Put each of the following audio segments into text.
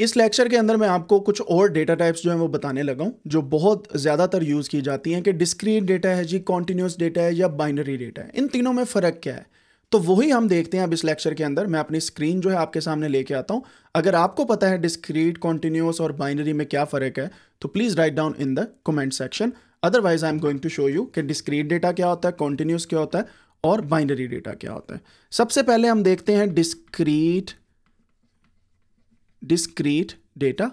इस लेक्चर के अंदर मैं आपको कुछ और डेटा टाइप्स जो हैं वो बताने लगा हूँ जो बहुत ज़्यादातर यूज़ की जाती हैं कि डिस्क्रीट डेटा है जी कॉन्टीन्यूस डेटा है या बाइनरी डेटा है इन तीनों में फ़र्क क्या है तो वही हम देखते हैं अब इस लेक्चर के अंदर मैं अपनी स्क्रीन जो है आपके सामने लेके आता हूँ अगर आपको पता है डिस्क्रीट कॉन्टीन्यूस और बाइनरी में क्या फ़र्क है तो please write down in the comment section otherwise I am going to show you कि डिस्क्रीट डेटा क्या होता है कॉन्टीन्यूस क्या होता है और बाइनरी डेटा क्या होता है सबसे पहले हम देखते हैं discrete discrete data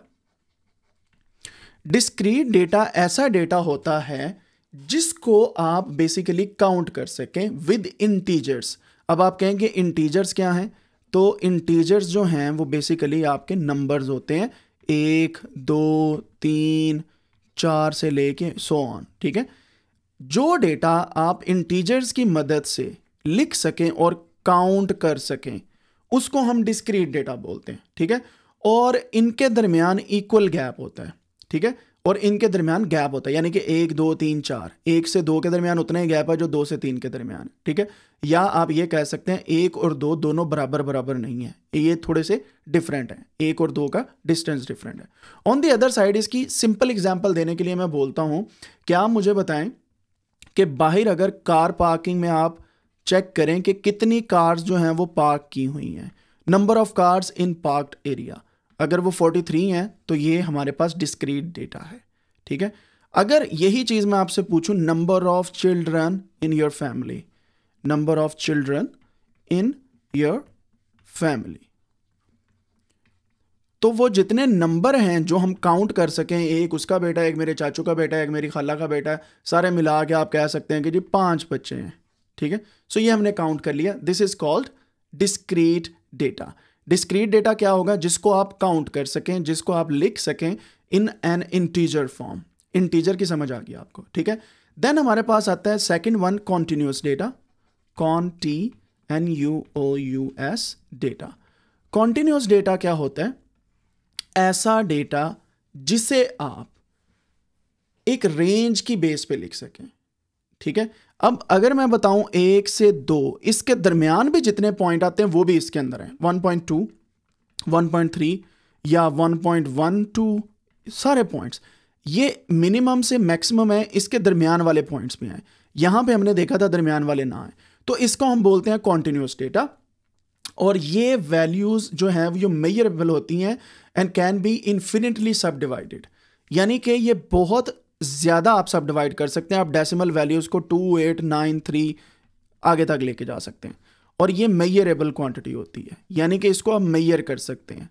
discrete data ऐसा डेटा होता है जिसको आप बेसिकली काउंट कर सकें विद इंटीजर्स अब आप कहेंगे इंटीजर्स क्या हैं तो इंटीजर्स जो हैं वो बेसिकली आपके नंबर्स होते हैं एक दो तीन चार से लेके सो ऑन ठीक है जो डेटा आप इंटीजर्स की मदद से लिख सकें और काउंट कर सकें उसको हम डिस्क्रीट डेटा बोलते हैं ठीक है और इनके दरमियान इक्वल गैप होता है ठीक है और इनके दरमियान गैप होता है यानी कि एक दो तीन चार एक से दो के दरमियान उतना ही गैप है जो दो से तीन के दरमियान ठीक है या आप ये कह सकते हैं एक और दो दोनों बराबर बराबर नहीं है ये थोड़े से डिफरेंट है एक और दो का डिस्टेंस डिफरेंट है ऑन दी अदर साइड इसकी सिंपल एग्जाम्पल देने के लिए मैं बोलता हूँ क्या मुझे बताएं कि बाहर अगर कार पार्किंग में आप चेक करें कि कितनी कार्स जो हैं वो पार्क की हुई हैं number of cars in parked area अगर वो 43 हैं तो ये हमारे पास डिस्क्रीट डेटा है ठीक है अगर यही चीज़ मैं आपसे पूछूं number of children in your family number of children in your family तो वो जितने नंबर हैं जो हम काउंट कर सकें एक उसका बेटा एक मेरे चाचू का बेटा एक मेरी खाला का बेटा सारे मिला के आप कह सकते हैं कि जी पांच बच्चे हैं ठीक है सो so ये हमने काउंट कर लिया this is called discrete data discrete data क्या होगा जिसको आप काउंट कर सकें जिसको आप लिख सकें in an integer form integer की समझ आ गई आपको ठीक है देन हमारे पास आता है second one continuous data con T N U O U S data continuous data क्या होता है ऐसा डेटा जिसे आप एक रेंज की बेस पे लिख सकें ठीक है अब अगर मैं बताऊं एक से दो इसके दरमियान भी जितने पॉइंट आते हैं वो भी इसके अंदर हैं 1.2, 1.3 या 1.12 सारे पॉइंट्स ये मिनिमम से मैक्सिमम है इसके दरमियान वाले पॉइंट्स में हैं यहां पे हमने देखा था दरमियान वाले ना हैं तो इसको हम बोलते हैं कॉन्टिन्यूस डेटा और ये वैल्यूज़ जो हैं वो मेयरेबल होती हैं and can be infinitely subdivided यानी कि ये बहुत ज़्यादा आप सब डिवाइड कर सकते हैं आप डेसिमल वैल्यूज़ को टू एट नाइन थ्री आगे तक लेके जा सकते हैं और ये मैयरेबल क्वांटिटी होती है यानी कि इसको आप मैयर कर सकते हैं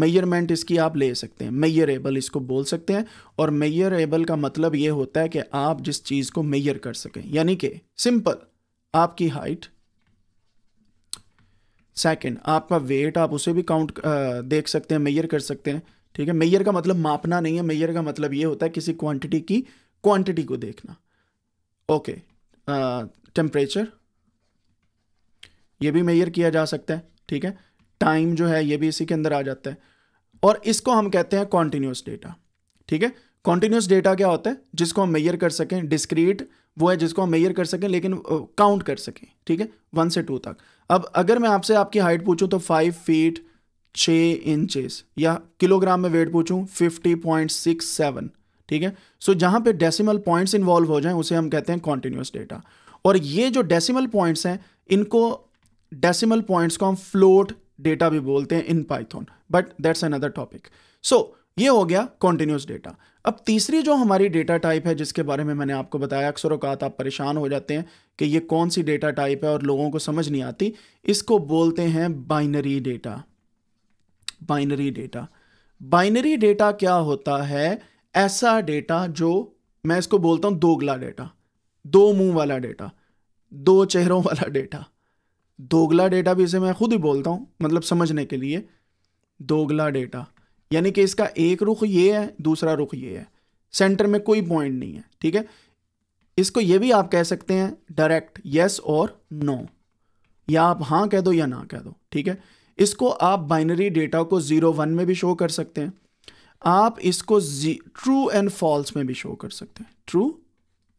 मैयरमेंट इसकी आप ले सकते हैं मैयरेबल इसको बोल सकते हैं और मैयरेबल का मतलब ये होता है कि आप जिस चीज़ को मैयर कर सकें यानी कि सिंपल आपकी हाइट सेकंड आपका वेट आप उसे भी काउंट देख सकते हैं मैयर कर सकते हैं ठीक है मेयर का मतलब मापना नहीं है मेयर का मतलब ये होता है किसी क्वांटिटी की क्वांटिटी को देखना ओके टेम्परेचर ये भी मेयर किया जा सकता है ठीक है टाइम जो है ये भी इसी के अंदर आ जाता है और इसको हम कहते हैं कॉन्टिन्यूस डेटा ठीक है कॉन्टीन्यूस डेटा क्या होता है जिसको हम मेयर कर सकें डिस्क्रीट वो है जिसको हम मेयर कर सकें लेकिन काउंट कर सकें ठीक है वन से टू तक अब अगर मैं आपसे आपकी हाइट पूछूं तो फाइव फीट छः इंचेस या किलोग्राम में वेट पूछूं 50.67 ठीक है सो so, जहां पे डेसिमल पॉइंट्स इन्वॉल्व हो जाएं उसे हम कहते हैं कॉन्टिन्यूस डेटा और ये जो डेसिमल पॉइंट्स हैं इनको डेसिमल पॉइंट्स को हम फ्लोट डेटा भी बोलते हैं in Python but that's another topic so ये हो गया कॉन्टिन्यूस डेटा अब तीसरी जो हमारी डेटा टाइप है जिसके बारे में मैंने आपको बताया अक्सर अवकात आप परेशान हो जाते हैं कि ये कौन सी डेटा टाइप है और लोगों को समझ नहीं आती इसको बोलते हैं binary data binary data binary data क्या होता है ऐसा डेटा जो मैं इसको बोलता हूँ दोगला डेटा दो मुंह वाला डेटा दो चेहरों वाला डेटा दोगला डेटा भी इसे मैं खुद ही बोलता हूँ मतलब समझने के लिए दोगला डेटा यानी कि इसका एक रुख ये है दूसरा रुख ये है सेंटर में कोई पॉइंट नहीं है ठीक है इसको ये भी आप कह सकते हैं डायरेक्ट यस और नो या आप हाँ कह दो या ना कह दो ठीक है इसको आप बाइनरी डेटा को ज़ीरो वन में भी शो कर सकते हैं आप इसको ट्रू एंड फॉल्स में भी शो कर सकते हैं ट्रू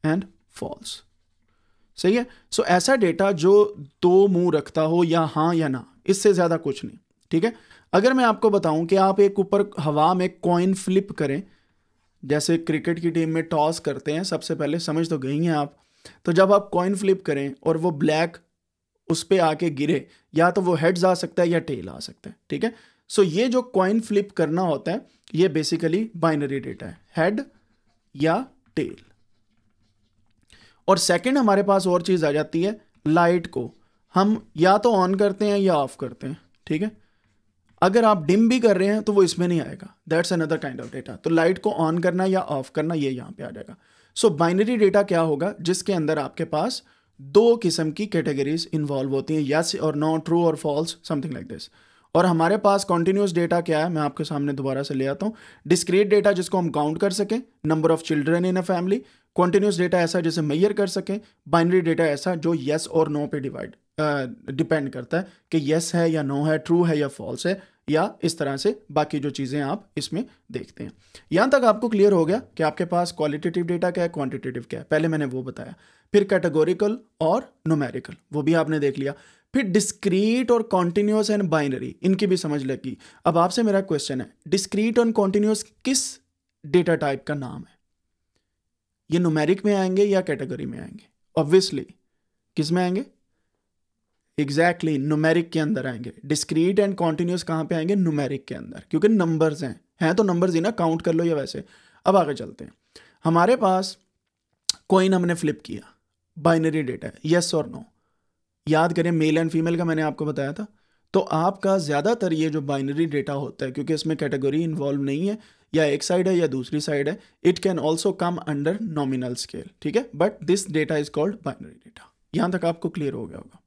एंड फॉल्स सही है सो so, ऐसा डेटा जो दो मुंह रखता हो या हाँ या ना इससे ज़्यादा कुछ नहीं ठीक है अगर मैं आपको बताऊं कि आप एक ऊपर हवा में कॉइन फ्लिप करें जैसे क्रिकेट की टीम में टॉस करते हैं सबसे पहले समझ तो गई हैं आप तो जब आप कॉइन फ्लिप करें और वो ब्लैक उस पर आके गिरे या तो वो हेड्स आ सकता है या टेल आ सकता है ठीक है सो so, ये जो कॉइन फ्लिप करना होता है ये बेसिकली बाइनरी डेटा है हेड या टेल और सेकंड हमारे पास और चीज़ आ जाती है लाइट को हम या तो ऑन करते हैं या ऑफ करते हैं ठीक है अगर आप डिम भी कर रहे हैं तो वो इसमें नहीं आएगा that's another kind of data तो लाइट को ऑन करना या ऑफ करना ये यहाँ पे आ जाएगा सो बाइनरी डेटा क्या होगा जिसके अंदर आपके पास दो किस्म की कैटेगरीज इन्वॉल्व होती हैं यस और नो ट्रू और फॉल्स समथिंग लाइक दिस और हमारे पास कॉन्टीन्यूस डेटा क्या है मैं आपके सामने दोबारा से ले आता हूँ डिस्क्रीट डेटा जिसको हम काउंट कर सकें number of children in a family continuous data ऐसा जिसे मैयर कर सकें बाइनरी डेटा ऐसा जो येस और नो पे डिवाइड डिपेंड करता है कि येस है या नो है ट्रू है या फॉल्स है या इस तरह से बाकी जो चीज़ें आप इसमें देखते हैं यहाँ तक आपको क्लियर हो गया कि आपके पास क्वालिटेटिव डेटा क्या है क्वांटिटेटिव क्या है पहले मैंने वो बताया फिर कैटेगोरिकल और नोमेरिकल वो भी आपने देख लिया फिर डिस्क्रीट और कॉन्टीन्यूस एंड बाइनरी इनकी भी समझ लगी अब आपसे मेरा क्वेश्चन है डिस्क्रीट और कॉन्टीन्यूस किस डेटा टाइप का नाम है ये नोमेरिक में आएंगे या कैटेगरी में आएंगे ऑब्वियसली किस में आएंगे एग्जैक्टली exactly, नुमेरिक के अंदर आएंगे डिस्क्रीट एंड कॉन्टिन्यूस कहाँ पे आएंगे नुमेरिक के अंदर क्योंकि नंबर्स हैं हैं तो नंबर्स ही ना काउंट कर लो ये वैसे अब आगे चलते हैं हमारे पास कोइन हमने फ्लिप किया बाइनरी डेटा है येस और नो याद करें मेल एंड फीमेल का मैंने आपको बताया था तो आपका ज़्यादातर ये जो बाइनरी डेटा होता है क्योंकि इसमें कैटेगरी इन्वॉल्व नहीं है या एक साइड है या दूसरी साइड है it can also come under nominal scale ठीक है but this data is called binary data यहाँ तक आपको क्लियर हो गया होगा